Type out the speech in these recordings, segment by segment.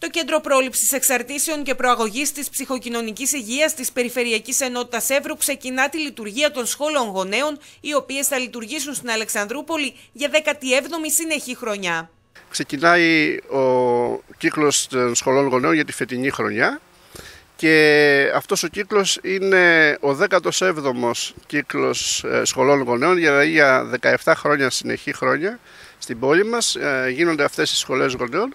Το Κέντρο Πρόληψης Εξαρτήσεων και Προαγωγής της Ψυχοκοινωνικής Υγείας της Περιφερειακής Ενότητας Εύρου ξεκινά τη λειτουργία των σχόλων γονέων, οι οποίες θα λειτουργήσουν στην Αλεξανδρούπολη για 17η συνεχή χρονιά. Ξεκινάει ο κύκλος των σχολών γονέων για τη φετινή χρονιά και αυτός ο κύκλος είναι ο 17ος κύκλος ε, σχολών γονέων δηλαδή για 17 χρόνια συνεχή χρόνια στην πόλη μας ε, γίνονται αυτές οι σχολές γονέων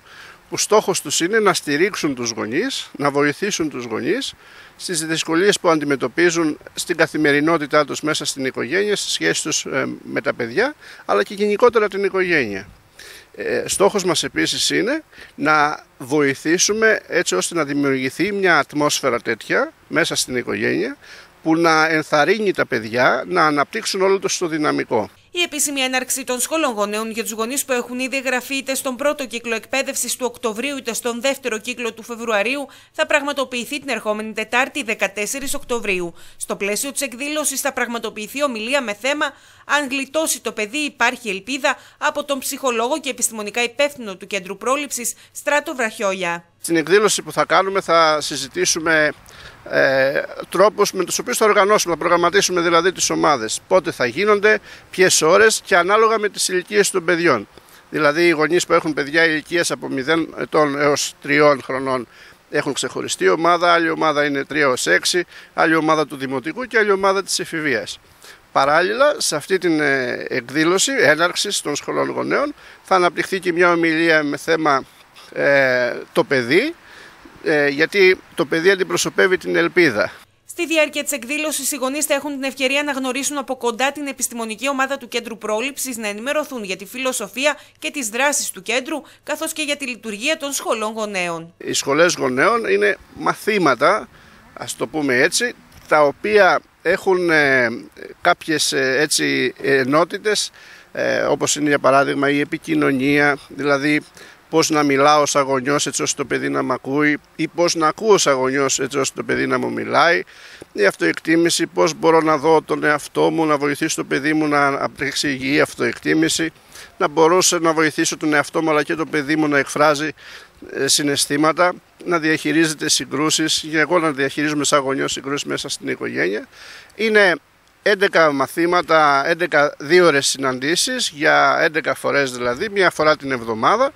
που στόχος τους είναι να στηρίξουν τους γονείς, να βοηθήσουν τους γονείς στις δυσκολίες που αντιμετωπίζουν στην καθημερινότητά τους μέσα στην οικογένεια, στις σχέσεις τους ε, με τα παιδιά, αλλά και γενικότερα την οικογένεια. Ε, στόχος μας επίσης είναι να βοηθήσουμε έτσι ώστε να δημιουργηθεί μια ατμόσφαιρα τέτοια μέσα στην οικογένεια που να ενθαρρύνει τα παιδιά να αναπτύξουν όλο το στο δυναμικό. Η επίσημη έναρξη των σχολών γονέων για τους γονείς που έχουν ήδη εγγραφεί είτε στον πρώτο κύκλο εκπαίδευσης του Οκτωβρίου είτε στον δεύτερο κύκλο του Φεβρουαρίου θα πραγματοποιηθεί την ερχόμενη Τετάρτη 14 Οκτωβρίου. Στο πλαίσιο της εκδήλωσης θα πραγματοποιηθεί ομιλία με θέμα Αν γλιτώσει το παιδί, υπάρχει ελπίδα από τον ψυχολόγο και επιστημονικά υπεύθυνο του Κέντρου Πρόληψης Στράτο Βραχιόλια. Στην εκδήλωση που θα κάνουμε θα συζητήσουμε ε, τρόπους με τους οποίους θα οργανώσουμε, θα προγραμματίσουμε δηλαδή τις ομάδες, πότε θα γίνονται, ποιες ώρες και ανάλογα με τις ηλικίες των παιδιών. Δηλαδή οι γονείς που έχουν παιδιά ηλικίας από 0 ετών έως 3 χρονών έχουν ξεχωριστή ομάδα, άλλη ομάδα είναι 3 έως 6, άλλη ομάδα του Δημοτικού και άλλη ομάδα της εφηβείας. Παράλληλα, σε αυτή την ε, εκδήλωση έναρξης των σχολών γονέων θα αναπτυχθεί και μια ομιλία με θέμα ε, το παιδί ε, γιατί το παιδί αντιπροσωπεύει την ελπίδα. Στη διάρκεια της εκδήλωσης, οι γονείς θα έχουν την ευκαιρία να γνωρίσουν από κοντά την επιστημονική ομάδα του Κέντρου Πρόληψης, να ενημερωθούν για τη φιλοσοφία και τις δράσεις του κέντρου, καθώς και για τη λειτουργία των σχολών γονέων. Οι σχολές γονέων είναι μαθήματα, ας το πούμε έτσι, τα οποία έχουν ε, κάποιες ε, ε όπως είναι για παράδειγμα η επικοινωνία δηλαδή Πώς να μιλάω σαν γονιός έτσι ώστε το παιδί να με ακούει ή πώς να ακούω σαν γονιός έτσι ώστε το παιδί να μου μιλάει η αυτοεκτίμηση, πώς μπορώ να δω τον εαυτό μου, να βοηθήσω το παιδί μου να απτύξει υγιή αυτοεκτίμηση να μπορούσα να βοηθήσω τον εαυτό μου αλλά και το παιδί μου να εκφράζει ε, συναισθήματα, να διαχειρίζεται συγκρούσεις, για εγώ να διαχειρίζομαι σαν γονιός συγκρούσεις μέσα στην οικογένεια. Είναι 11 μαθήματα, 11 δύο ώρες συναντήσεις για 11 φορές δηλαδή, μία φορά την εβδομάδα